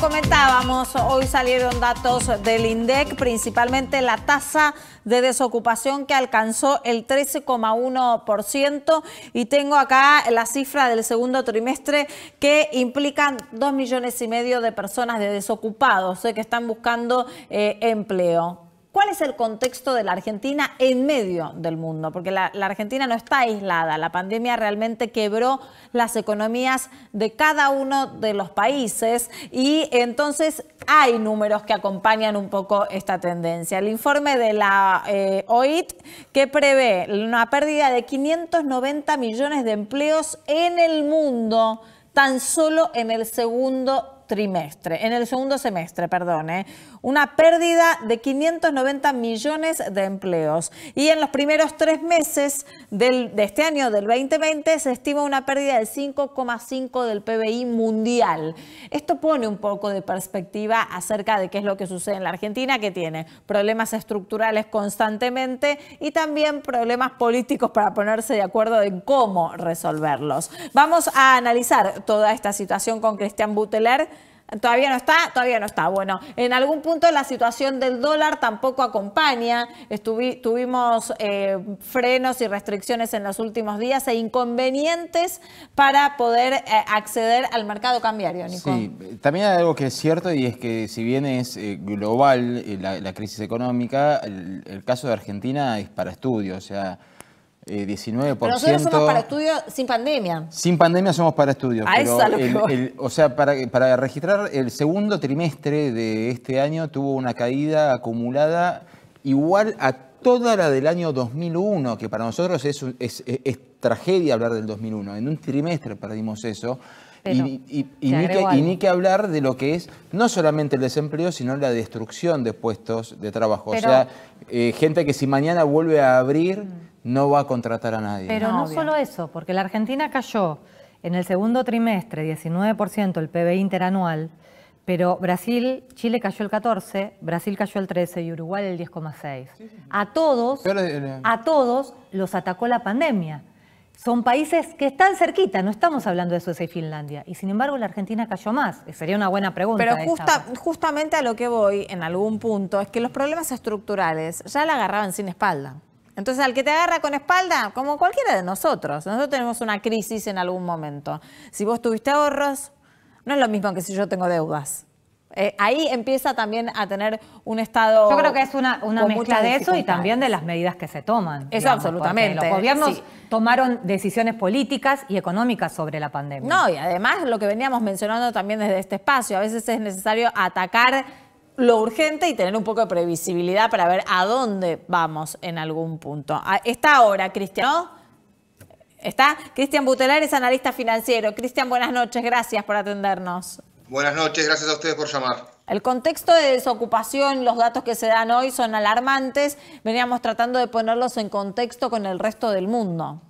comentábamos, hoy salieron datos del INDEC, principalmente la tasa de desocupación que alcanzó el 13,1% y tengo acá la cifra del segundo trimestre que implican 2 millones y medio de personas de desocupados eh, que están buscando eh, empleo. ¿Cuál es el contexto de la Argentina en medio del mundo? Porque la, Argentina no está aislada. La pandemia realmente quebró las economías de cada uno de los países y entonces hay números que acompañan un poco esta tendencia. El informe de la eh, OIT que prevé una pérdida de 590 millones de empleos en el mundo tan solo en el segundo trimestre, en el segundo semestre, perdone, ¿eh? una pérdida de 590 millones de empleos. Y en los primeros tres meses de este año, del 2020, se estima una pérdida del 5,5 del PBI mundial. Esto pone un poco de perspectiva acerca de qué es lo que sucede en la Argentina, que tiene problemas estructurales constantemente y también problemas políticos para ponerse de acuerdo en cómo resolverlos. Vamos a analizar toda esta situación con Cristian Buteler Todavía no está, todavía no está. Bueno, en algún punto la situación del dólar tampoco acompaña. tuvimos eh, frenos y restricciones en los últimos días e inconvenientes para poder eh, acceder al mercado cambiario, Nico. Sí, también hay algo que es cierto y es que si bien es eh, global la, crisis económica, el, el caso de Argentina es para estudio. O sea, 19%. Eh, nosotros somos para estudios sin pandemia. Sin pandemia somos para estudios. pero o sea, para, para registrar el segundo trimestre de este año tuvo una caída acumulada igual a toda la del año 2001, que para nosotros es, es, es tragedia hablar del 2001. En un trimestre perdimos eso y, ni que, hablar de lo que es no solamente el desempleo, sino la destrucción de puestos de trabajo. o sea, eh, gente que si mañana vuelve a abrir mm. no va a contratar a nadie. Pero no, solo eso, porque la Argentina cayó en el segundo trimestre 19% el PBI interanual, pero Brasil, Chile cayó el 14, Brasil cayó el 13 y Uruguay el 10,6. A todos, eh, a todos los atacó la pandemia son países que están cerquita, no estamos hablando de Suecia y Finlandia. Y sin embargo, la Argentina cayó más. Eh, sería una buena pregunta. Pero justamente a lo que voy en algún punto es que los problemas estructurales ya la agarraban sin espalda. Entonces, al que te agarra con espalda, como cualquiera de nosotros, nosotros tenemos una crisis en algún momento. Si vos tuviste ahorros, no es lo mismo que si yo tengo deudas. Eh, ahí empieza también a tener un estado. Yo creo que es una, una mezcla de eso y también de las medidas que se toman. Eso absolutamente. Los gobiernos tomaron decisiones políticas y económicas sobre la pandemia. No, y además lo que veníamos mencionando también desde este espacio, a veces es necesario atacar lo urgente y tener un poco de previsibilidad para ver a dónde vamos en algún punto. Ah, está ahora, Cristian. ¿no? Está Cristian Butelar, es analista financiero. Cristian, buenas noches, gracias por atendernos. Buenas noches, gracias a ustedes por llamar. El contexto de desocupación, los datos que se dan hoy son alarmantes. Veníamos tratando de ponerlos en contexto con el resto del mundo.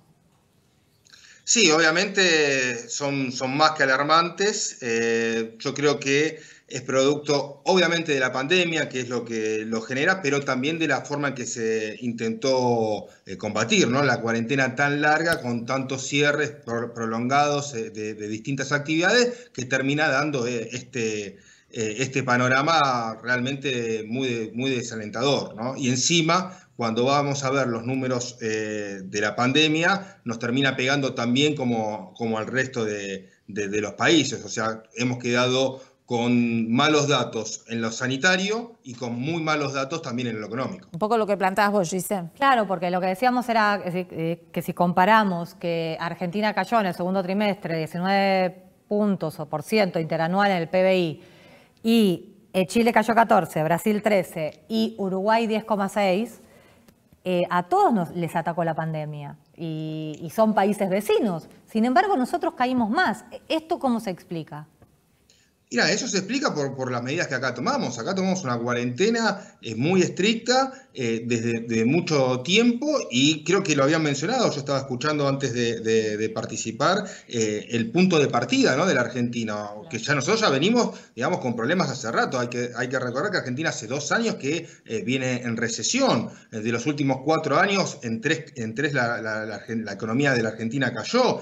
Sí, obviamente son, son más que alarmantes. Eh, yo creo que es producto obviamente de la pandemia, que es lo que lo genera, pero también de la forma en que se intentó eh, combatir, ¿no? La cuarentena tan larga, con tantos cierres prolongados eh, de, distintas actividades, que termina dando eh, este, este panorama realmente muy, muy desalentador, Y encima, cuando vamos a ver los números de la pandemia, nos termina pegando también como, como al resto de, de los países, o sea, hemos quedado con malos datos en lo sanitario y con muy malos datos también en lo económico. Un poco lo que planteabas vos, Giselle. Claro, porque lo que decíamos era eh, que si comparamos que Argentina cayó en el segundo trimestre 19 puntos o por ciento interanual en el PBI y eh, Chile cayó 14, Brasil 13 y Uruguay 10,6, eh, a todos nos, les atacó la pandemia y son países vecinos. Sin embargo, nosotros caímos más. ¿Esto cómo se explica? Y eso se explica por, por, las medidas que acá tomamos. Acá tomamos una cuarentena eh, muy estricta eh, desde, mucho tiempo y creo que lo habían mencionado, yo estaba escuchando antes de, participar eh, el punto de partida ¿no? de la Argentina, que ya nosotros ya venimos, digamos, con problemas hace rato. Hay que, hay que recordar que Argentina hace dos años que viene en recesión. De los últimos cuatro años, en tres, en tres la economía de la Argentina cayó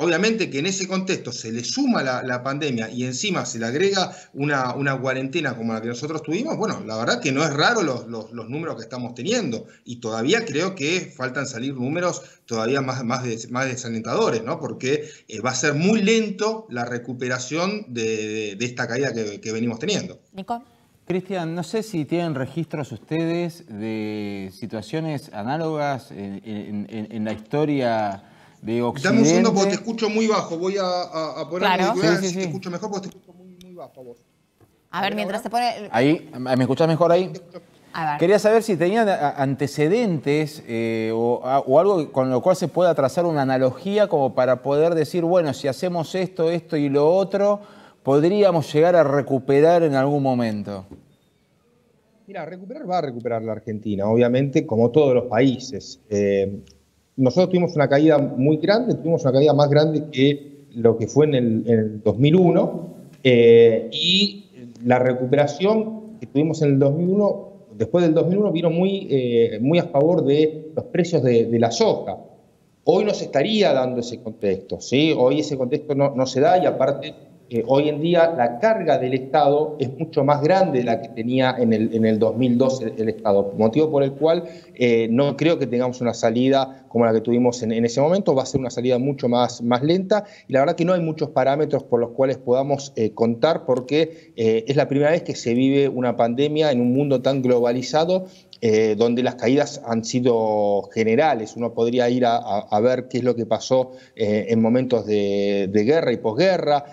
obviamente que en ese contexto se le suma la, pandemia y encima se le agrega una, una, cuarentena como la que nosotros tuvimos, bueno, la verdad que no es raro los, números que estamos teniendo y todavía creo que faltan salir números todavía más, más, desalentadores, ¿no? Porque eh, va a ser muy lento la recuperación de, esta caída que, venimos teniendo. Nico. Cristian, no sé si tienen registros ustedes de situaciones análogas en la historia de Occidente. Dame porque te escucho muy bajo. Voy a, a, poner claro. te escucho mejor porque te escucho muy, bajo a vos. A ver, mientras se pone... Ahí, ¿me escuchás mejor ahí? Quería saber si tenían antecedentes eh, o, algo con lo cual se pueda trazar una analogía como para poder decir, bueno, si hacemos esto, esto y lo otro, podríamos llegar a recuperar en algún momento. Mira, recuperar va a recuperar la Argentina, obviamente, como todos los países. Eh, nosotros tuvimos una caída muy grande, tuvimos una caída más grande que lo que fue en el, 2001 eh, y la recuperación que tuvimos en el 2001, después del 2001, vino muy, eh, muy a favor de los precios de, la soja. Hoy no se estaría dando ese contexto, ¿sí? hoy ese contexto no, no se da y aparte eh, hoy en día la carga del Estado es mucho más grande de la que tenía en el, en el 2012 el, Estado, motivo por el cual eh, no creo que tengamos una salida como la que tuvimos en, ese momento, va a ser una salida mucho más, más lenta y la verdad que no hay muchos parámetros por los cuales podamos eh, contar porque es la primera vez que se vive una pandemia en un mundo tan globalizado donde las caídas han sido generales. Uno podría ir a, ver qué es lo que pasó en momentos de, guerra y posguerra,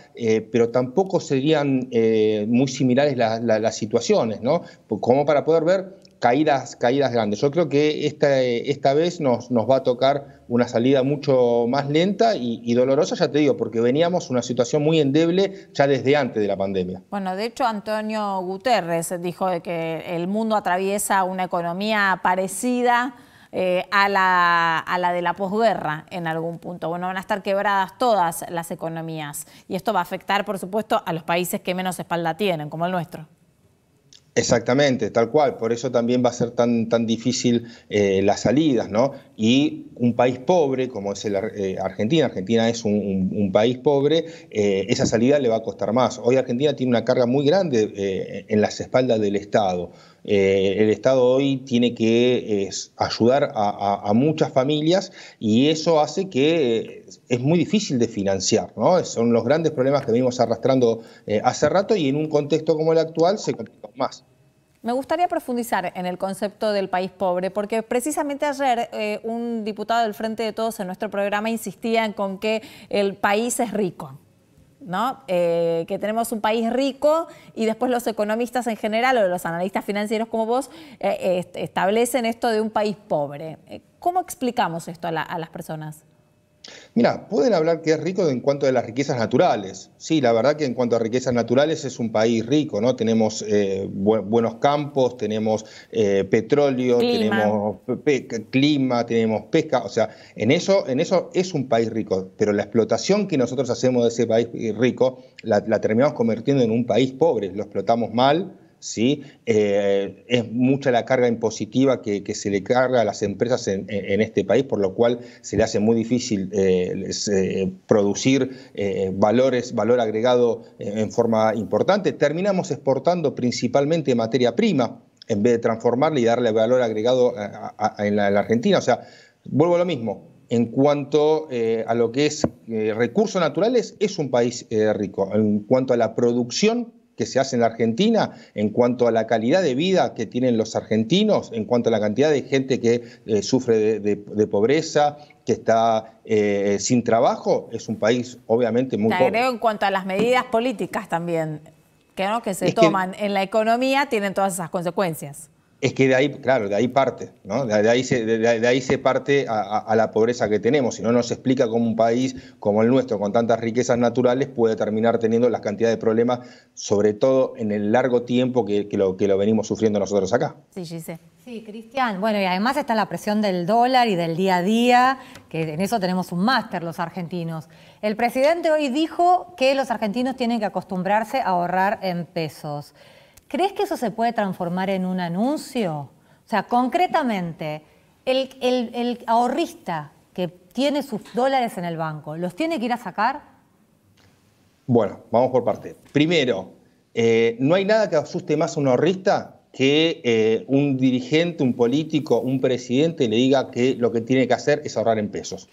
pero tampoco serían eh, muy similares las situaciones, ¿no? Como para poder ver caídas, caídas grandes. Yo creo que esta, vez nos, va a tocar una salida mucho más lenta y, dolorosa, ya te digo, porque veníamos una situación muy endeble ya desde antes de la pandemia. Bueno, de hecho Antonio Guterres dijo que el mundo atraviesa una economía parecida eh, a, la, de la posguerra en algún punto. Bueno, van a estar quebradas todas las economías y esto va a afectar, por supuesto, a los países que menos espalda tienen, como el nuestro. Exactamente, tal cual. Por eso también va a ser tan, tan difícil eh, las salidas, ¿no? Y un país pobre, como es el, eh, Argentina, Argentina es un, país pobre, esa salida le va a costar más. Hoy Argentina tiene una carga muy grande en las espaldas del Estado. Eh, el Estado hoy tiene que ayudar a, muchas familias y eso hace que eh, es muy difícil de financiar. ¿no? Son los grandes problemas que venimos arrastrando eh, hace rato y en un contexto como el actual se complican más. Me gustaría profundizar en el concepto del país pobre, porque precisamente ayer un diputado del Frente de Todos en nuestro programa insistía en con que el país es rico. ¿no? Eh, que tenemos un país rico y después los economistas en general o los analistas financieros como vos eh, establecen esto de un país pobre. Eh, ¿Cómo explicamos esto a las personas? Mira, pueden hablar que es rico en cuanto a las riquezas naturales. Sí, la verdad que en cuanto a riquezas naturales es un país rico, ¿no? Tenemos eh, buenos campos, tenemos eh, petróleo, tenemos clima, tenemos pesca. O sea, en eso, en eso es un país rico. Pero la explotación que nosotros hacemos de ese país rico la terminamos convirtiendo en un país pobre. Lo explotamos mal, ¿sí? Eh, es mucha la carga impositiva que, se le carga a las empresas en, este país, por lo cual se le hace muy difícil eh, eh, producir valores, valor agregado en forma importante. Terminamos exportando principalmente materia prima en vez de transformarla y darle valor agregado a, la, Argentina. O sea, vuelvo a lo mismo. En cuanto a lo que es recursos naturales, es un país rico. En cuanto a la producción, que se hace en la Argentina en cuanto a la calidad de vida que tienen los argentinos, en cuanto a la cantidad de gente que eh, sufre de, pobreza, que está eh, sin trabajo, es un país obviamente muy Te agrego en cuanto a las medidas políticas también, que, ¿no? que se toman en la economía, tienen todas esas consecuencias. Es que de ahí, claro, de ahí parte, ¿no? De, ahí se, parte a, la pobreza que tenemos. Si no nos explica cómo un país como el nuestro, con tantas riquezas naturales, puede terminar teniendo las cantidades de problemas, sobre todo en el largo tiempo que, lo, que lo venimos sufriendo nosotros acá. Sí, Sí, Cristian. Bueno, y además está la presión del dólar y del día a día, que en eso tenemos un máster los argentinos. El presidente hoy dijo que los argentinos tienen que acostumbrarse a ahorrar en pesos. ¿Crees que eso se puede transformar en un anuncio? O sea, concretamente, el, ahorrista que tiene sus dólares en el banco, ¿los tiene que ir a sacar? Bueno, vamos por parte. Primero, eh, no hay nada que asuste más a un ahorrista que eh, un dirigente, un político, un presidente le diga que lo que tiene que hacer es ahorrar en pesos.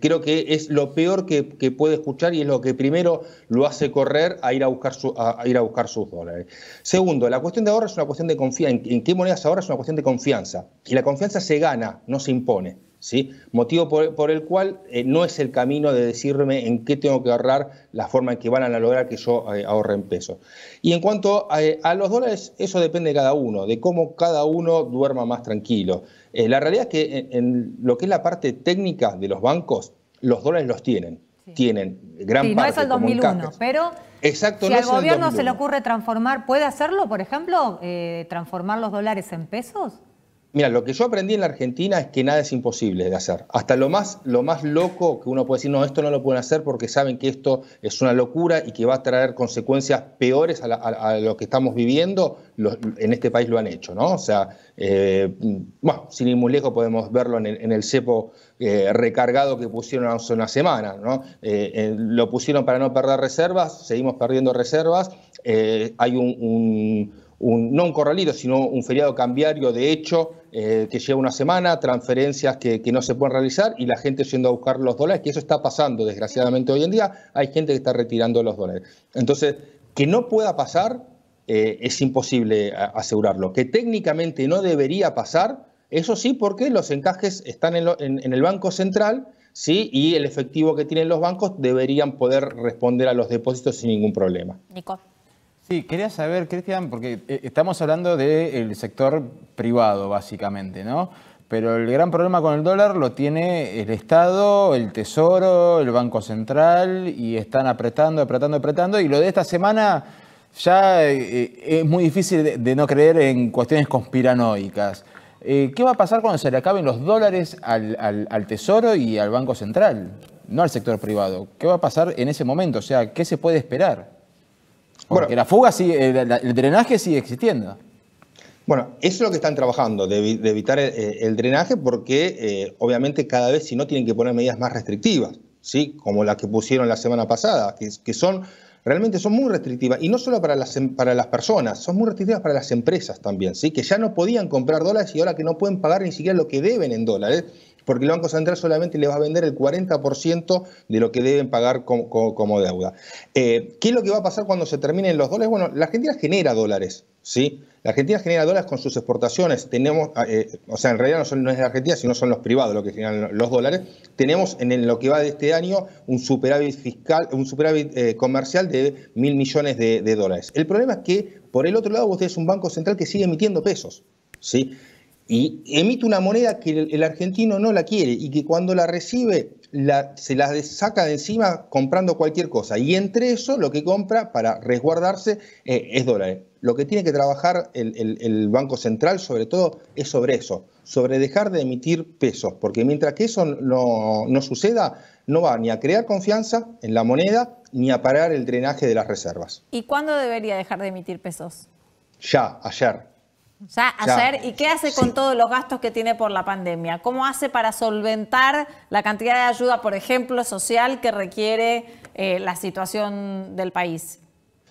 creo que es lo peor que, puede escuchar y es lo que primero lo hace correr a ir a buscar, a, ir a buscar sus dólares. Segundo, la cuestión de ahorro es una cuestión de confianza. En, qué monedas ahorra es una cuestión de confianza. Y la confianza se gana, no se impone. ¿sí? Motivo por, el cual eh, no es el camino de decirme en qué tengo que ahorrar, la forma en que van a lograr que yo eh, ahorre en pesos. Y en cuanto eh, a, los dólares, eso depende de cada uno, de cómo cada uno duerma más tranquilo. la realidad es que en, lo que es la parte técnica de los bancos, los dólares los tienen. Tienen gran parte. No es el 2001, pero Exacto, si al gobierno se le ocurre transformar, ¿puede hacerlo, por ejemplo, transformar los dólares en pesos? Mira, lo que yo aprendí en la Argentina es que nada es imposible de hacer. Hasta lo más, lo más loco que uno puede decir, no, esto no lo pueden hacer porque saben que esto es una locura y que va a traer consecuencias peores a, lo que estamos viviendo, en este país lo han hecho, ¿no? O sea, eh, bueno, sin ir muy lejos podemos verlo en el, cepo eh, recargado que pusieron hace una semana, ¿no? Eh, lo pusieron para no perder reservas, seguimos perdiendo reservas, hay un un, no un corralito, sino un feriado cambiario de hecho eh, que lleva una semana, transferencias que, no se pueden realizar y la gente yendo a buscar los dólares, que eso está pasando desgraciadamente hoy en día, hay gente que está retirando los dólares. Entonces, que no pueda pasar eh, es imposible asegurarlo. Que técnicamente no debería pasar, eso sí, porque los encajes están en, el Banco Central. ¿sí? y el efectivo que tienen los bancos deberían poder responder a los depósitos sin ningún problema. Nico. Sí, quería saber, Cristian, porque eh, estamos hablando del sector privado, básicamente, ¿no? Pero el gran problema con el dólar lo tiene el Estado, el Tesoro, el Banco Central, y están apretando, apretando, apretando. Y lo de esta semana ya eh, es muy difícil de no creer en cuestiones conspiranoicas. Eh, ¿Qué va a pasar cuando se le acaben los dólares al, al Tesoro y al Banco Central? No al sector privado. ¿Qué va a pasar en ese momento? O sea, ¿qué se puede esperar? bueno, la fuga sí eh, el, drenaje sigue existiendo. Bueno, eso es lo que están trabajando, de, evitar eh, el, drenaje, porque eh, obviamente cada vez si no tienen que poner medidas más restrictivas, ¿sí? como las que pusieron la semana pasada, que, que son realmente son muy restrictivas, y no solo para las, em, para las personas, son muy restrictivas para las empresas también, ¿sí? que ya no podían comprar dólares y ahora que no pueden pagar ni siquiera lo que deben en dólares, porque el Banco Central solamente le va a vender el 40% de lo que deben pagar como, deuda. Eh, ¿Qué es lo que va a pasar cuando se terminen los dólares? Bueno, la Argentina genera dólares, ¿sí? La Argentina genera dólares con sus exportaciones. Tenemos, ah, eh, o sea, en realidad no, son, es la Argentina, sino son los privados los que generan los dólares. Tenemos en lo que va de este año un superávit fiscal, un superávit eh, comercial de mil millones de, de, dólares. El problema es que, por el otro lado, vos tenés un banco central que sigue emitiendo pesos. ¿sí? y emite una moneda que el, argentino no la quiere y que cuando la recibe se la saca de encima comprando cualquier cosa. Y entre eso lo que compra para resguardarse eh, es dólares. Lo que tiene que trabajar el, Banco Central sobre todo es sobre eso, sobre dejar de emitir pesos, porque mientras que eso no, no suceda, no va ni a crear confianza en la moneda ni a parar el drenaje de las reservas. ¿Y cuándo debería dejar de emitir pesos? Ya, ayer. O sea, hacer, ¿y qué hace con todos los gastos que tiene por la pandemia? ¿Cómo hace para solventar la cantidad de ayuda, por ejemplo, social que requiere eh, la situación del país?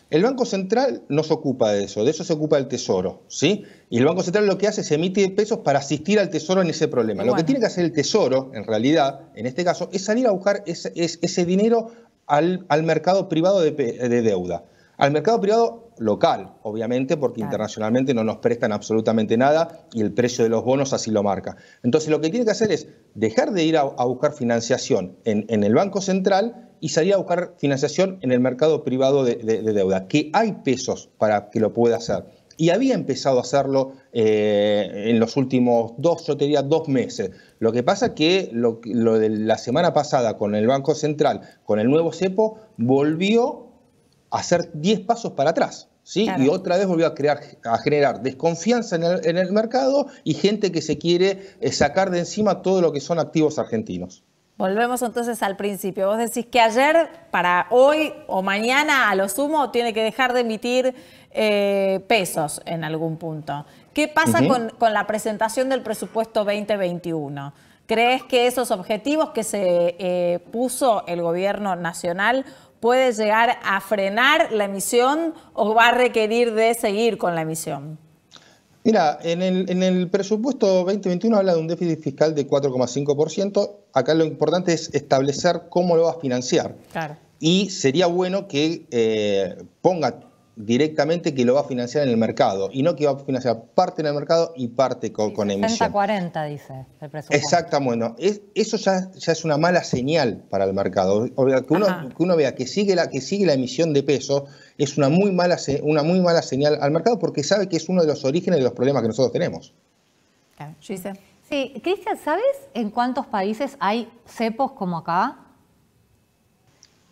El Banco Central no se ocupa de eso, de eso se ocupa el Tesoro, ¿sí? Y el Banco Central lo que hace es emitir pesos para asistir al Tesoro en ese problema. Lo que tiene que hacer el Tesoro, en realidad, en este caso, es salir a buscar ese, dinero al, mercado privado de, de deuda. Al mercado privado local, obviamente, porque internacionalmente no nos prestan absolutamente nada y el precio de los bonos así lo marca. Entonces lo que tiene que hacer es dejar de ir a, buscar financiación en, el Banco Central y salir a buscar financiación en el mercado privado de, deuda, que hay pesos para que lo pueda hacer. Y había empezado a hacerlo eh, en los últimos dos, yo te diría dos meses. Lo que pasa que lo, lo de la semana pasada con el Banco Central, con el nuevo CEPO, volvió hacer 10 pasos para atrás. ¿sí? Y otra vez volvió a, crear, a generar desconfianza en el, mercado y gente que se quiere eh, sacar de encima todo lo que son activos argentinos. Volvemos entonces al principio. Vos decís que ayer, para hoy o mañana, a lo sumo, tiene que dejar de emitir eh, pesos en algún punto. ¿Qué pasa con, la presentación del presupuesto 2021? ¿Crees que esos objetivos que se eh, puso el gobierno nacional puede llegar a frenar la emisión o va a requerir de seguir con la emisión? Mira, en el, presupuesto 2021 habla de un déficit fiscal de 4,5%. Acá lo importante es establecer cómo lo va a financiar. Y sería bueno que eh, ponga directamente que lo va a financiar en el mercado y no que va a financiar parte en el mercado y parte con, emisión. con 40% dice el presupuesto. Exactamente. Bueno, eso ya, es una mala señal para el mercado. que, uno, vea que sigue la, que sigue la emisión de peso es una muy, mala, una muy mala señal al mercado porque sabe que es uno de los orígenes de los problemas que nosotros tenemos. Sí, Cristian, ¿sabes en cuántos países hay cepos como acá?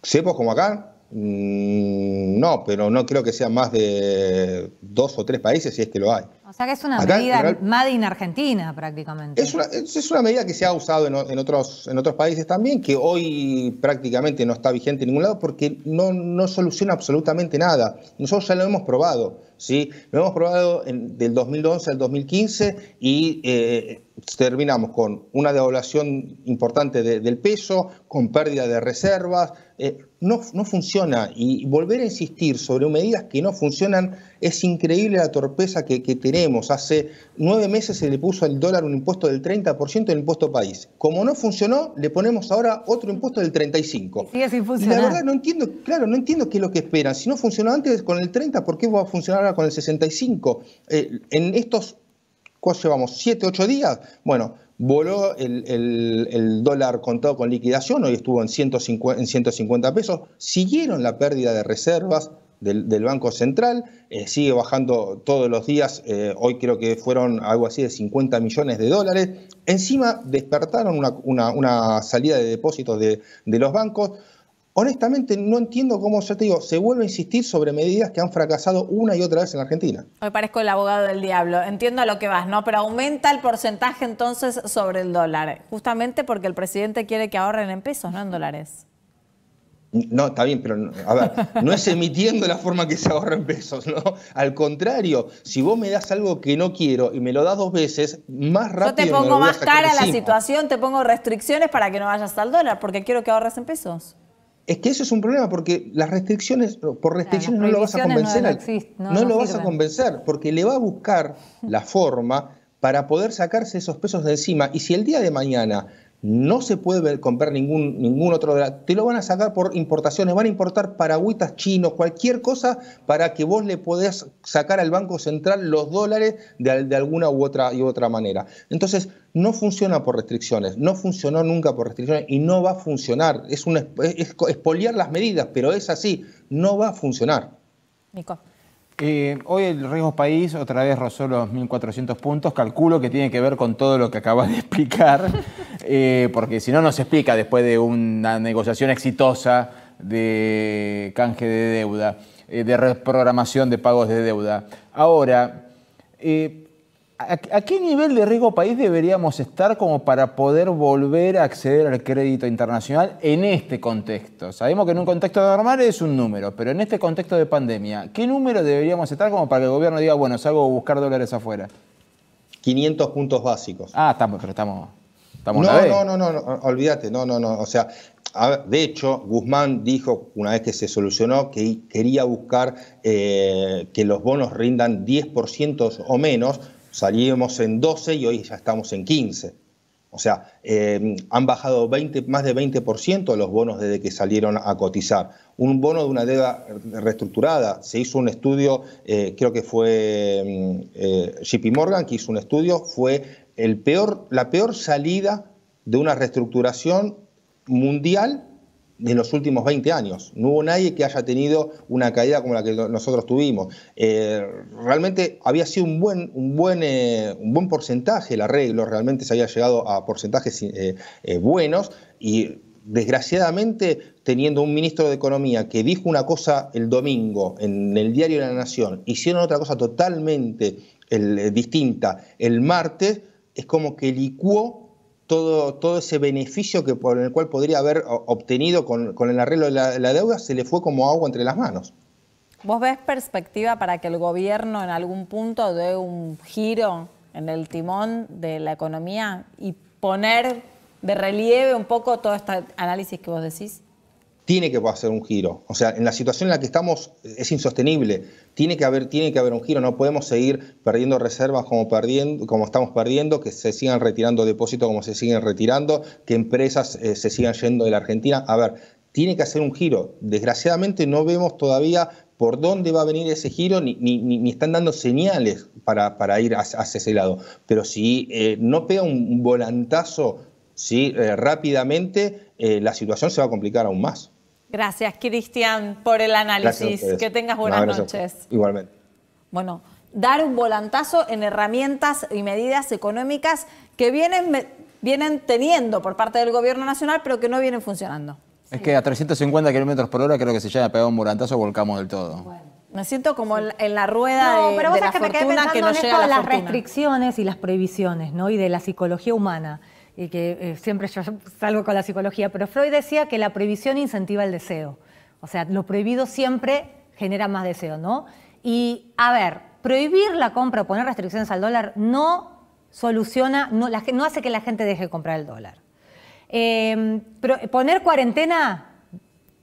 ¿Cepos como acá? Mm, no, pero no creo que sea más de dos o tres países si es que lo hay. O sea que es una medida más made in Argentina prácticamente. Es una, medida que se ha usado en, otros, en otros países también, que hoy prácticamente no está vigente en ningún lado porque no, no soluciona absolutamente nada. Nosotros ya lo hemos probado, ¿sí? Lo hemos probado del 2011 al 2015 y eh, terminamos con una devaluación importante del peso, con pérdida de reservas, eh, no, no, funciona. Y volver a insistir sobre medidas que no funcionan es increíble la torpeza que, tenemos. Hace nueve meses se le puso al dólar un impuesto del 30% del impuesto país. Como no funcionó, le ponemos ahora otro impuesto del 35%. la verdad no entiendo, claro, no entiendo qué es lo que esperan. Si no funcionó antes con el 30%, ¿por qué va a funcionar ahora con el 65%? Eh, en estos Después llevamos? 7, 8 días? Bueno, voló el, dólar contado con liquidación, hoy estuvo en 150, pesos, siguieron la pérdida de reservas del, Banco Central, eh, sigue bajando todos los días, eh, hoy creo que fueron algo así de 50 millones de dólares, encima despertaron una, salida de depósitos de los bancos, honestamente no entiendo cómo, ya te digo, se vuelve a insistir sobre medidas que han fracasado una y otra vez en Argentina. Me parezco el abogado del diablo, entiendo a lo que vas, ¿no? Pero aumenta el porcentaje entonces sobre el dólar, justamente porque el presidente quiere que ahorren en pesos, no en dólares. No, está bien, pero a ver, no es emitiendo la forma que se ahorra en pesos, ¿no? Al contrario, si vos me das algo que no quiero y me lo das dos veces, más rápido. Yo te pongo más cara la situación, te pongo restricciones para que no vayas al dólar, porque quiero que ahorres en pesos. Es que eso es un problema porque las restricciones, por restricciones no, lo vas a convencer. no lo vas a convencer porque le va a buscar la forma para poder sacarse esos pesos de encima. Y si el día de mañana no se puede comprar ningún, ningún otro, te lo van a sacar por importaciones, van a importar paragüitas chinos, cualquier cosa para que vos le podés sacar al Banco Central los dólares de, alguna u otra, y otra manera. Entonces, no funciona por restricciones, no funcionó nunca por restricciones y no va a funcionar. Es, un, es, las medidas, pero es así, no va a funcionar. Nico. Eh, hoy el riesgo país otra vez rozó los 1.400 puntos, calculo que tiene que ver con todo lo que acabas de explicar. Eh, porque si no, nos explica después de una negociación exitosa de canje de deuda, eh, de reprogramación de pagos de deuda. Ahora, eh, ¿a, qué nivel de riesgo país deberíamos estar como para poder volver a acceder al crédito internacional en este contexto? Sabemos que en un contexto normal es un número, pero en este contexto de pandemia, ¿qué número deberíamos estar como para que el gobierno diga, bueno, salgo a buscar dólares afuera? 500 puntos básicos. Ah, estamos, pero estamos no, no, no, no, olvídate, no, no, no. O sea, de hecho, Guzmán dijo una vez que se solucionó que quería buscar eh, que los bonos rindan 10% o menos. Salíamos en 12 y hoy ya estamos en 15. O sea, eh, han bajado 20, más de 20% los bonos desde que salieron a cotizar. Un bono de una deuda reestructurada. Se hizo un estudio, eh, creo que fue mm, JP Morgan, que hizo un estudio, fue peor, la peor salida de una reestructuración mundial en los últimos 20 años. No hubo nadie que haya tenido una caída como la que nosotros tuvimos. Eh, realmente había sido un buen, un, buen, eh, un buen porcentaje el arreglo, realmente se había llegado a porcentajes eh, buenos y desgraciadamente teniendo un ministro de Economía que dijo una cosa el domingo en el diario de la Nación, hicieron otra cosa totalmente distinta el martes, es como que licuó todo, todo ese beneficio que por el cual podría haber obtenido con, el arreglo de la, deuda, se le fue como agua entre las manos. ¿Vos ves perspectiva para que el gobierno en algún punto dé un giro en el timón de la economía y poner de relieve un poco todo este análisis que vos decís? tiene que hacer un giro. O sea, en la situación en la que estamos es insostenible. Tiene que haber, tiene que haber un giro. No podemos seguir perdiendo reservas como, estamos perdiendo, que se sigan retirando depósitos como se siguen retirando, que empresas eh, se sigan yendo de la Argentina. A ver, tiene que hacer un giro. Desgraciadamente no vemos todavía por dónde va a venir ese giro, ni, están dando señales para, ir hacia, ese lado. Pero si eh, no pega un volantazo ¿sí? Eh, rápidamente, la situación se va a complicar aún más. Gracias, Cristian, por el análisis. Que tengas buenas noches. Igualmente. Bueno, dar un volantazo en herramientas y medidas económicas que vienen, vienen teniendo por parte del Gobierno Nacional, pero que no vienen funcionando. Es que a 350 kilómetros por hora creo que se ya pegado un volantazo volcamos del todo. Me siento como en la rueda de, pero que fortuna que no llega a las restricciones y las prohibiciones, ¿no? Y de la psicología humana y que eh, siempre yo salgo con la psicología, pero Freud decía que la prohibición incentiva el deseo. O sea, lo prohibido siempre genera más deseo, ¿no? Y a ver, prohibir la compra o poner restricciones al dólar no soluciona, no, hace que la gente deje de comprar el dólar. Em, poner cuarentena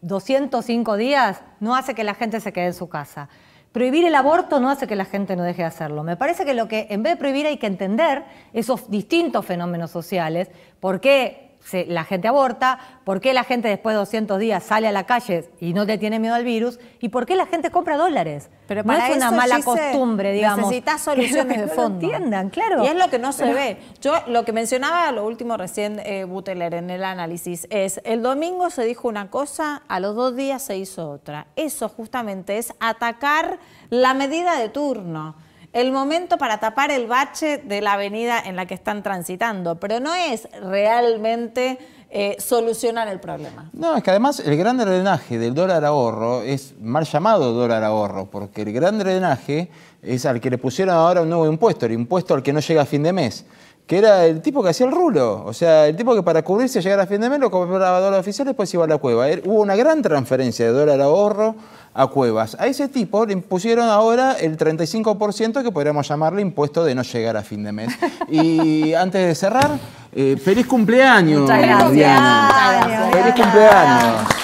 205 días no hace que la gente se quede en su casa prohibir el aborto no hace que la gente no deje de hacerlo. Me parece que lo que en vez de prohibir hay que entender esos distintos fenómenos sociales, porque la gente aborta, por qué la gente después de 200 días sale a la calle y no te tiene miedo al virus y por qué la gente compra dólares. Pero no es una mala costumbre, digamos. Necesitas soluciones que de fondo. entiendan, claro. Y es lo que no se ve. Yo lo que mencionaba lo último recién eh, Buteler en el análisis es el domingo se dijo una cosa, a los dos días se hizo otra. Eso justamente es atacar la medida de turno el momento para tapar el bache de la avenida en la que están transitando, pero no es realmente eh, solucionar el problema. No, es que además el gran drenaje del dólar ahorro es mal llamado dólar ahorro, porque el gran drenaje es al que le pusieron ahora un nuevo impuesto, el impuesto al que no llega a fin de mes que era el tipo que hacía el rulo. O sea, el tipo que para cubrirse llegar a fin de mes lo compraba dólar oficial y después iba a la cueva. Er, hubo una gran transferencia de dólar ahorro a cuevas. A ese tipo le impusieron ahora el 35% que podríamos llamarle impuesto de no llegar a fin de mes. y antes de cerrar, eh, feliz cumpleaños. Muchas gracias. Feliz cumpleaños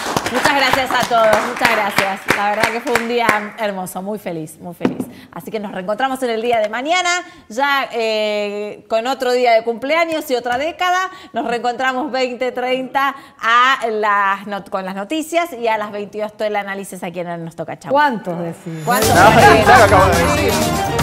gracias a todos, muchas gracias. La verdad que fue un día hermoso, muy feliz, muy feliz. Así que nos reencontramos en el día de mañana, ya eh, con otro día de cumpleaños y otra década. Nos reencontramos 2030 a con las noticias y a las 22 todo el análisis aquí en el Nos Toca Chau. ¿Cuántos decís? ¿Cuántos? decimos?